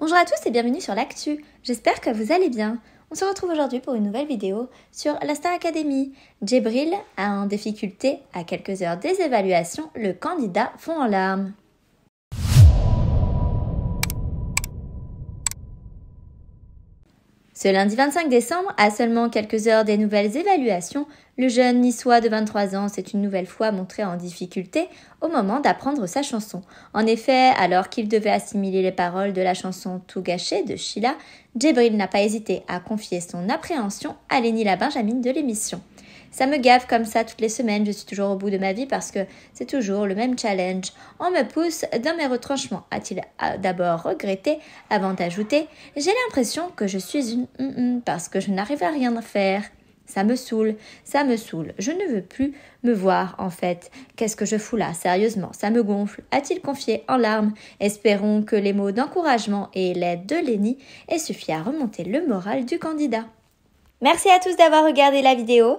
Bonjour à tous et bienvenue sur l'actu. J'espère que vous allez bien. On se retrouve aujourd'hui pour une nouvelle vidéo sur la Star Academy. Djibril a en difficulté à quelques heures des évaluations, le candidat fond en larmes. Ce lundi 25 décembre, à seulement quelques heures des nouvelles évaluations, le jeune niçois de 23 ans s'est une nouvelle fois montré en difficulté au moment d'apprendre sa chanson. En effet, alors qu'il devait assimiler les paroles de la chanson Tout gâché de Sheila, Djibril n'a pas hésité à confier son appréhension à Lénila Benjamin de l'émission. Ça me gave comme ça toutes les semaines, je suis toujours au bout de ma vie parce que c'est toujours le même challenge. On me pousse dans mes retranchements, a-t-il ah, d'abord regretté avant d'ajouter J'ai l'impression que je suis une parce que je n'arrive à rien faire. Ça me saoule, ça me saoule, je ne veux plus me voir en fait. Qu'est-ce que je fous là, sérieusement, ça me gonfle, a-t-il confié en larmes. Espérons que les mots d'encouragement et l'aide de Lenny aient suffi à remonter le moral du candidat. Merci à tous d'avoir regardé la vidéo.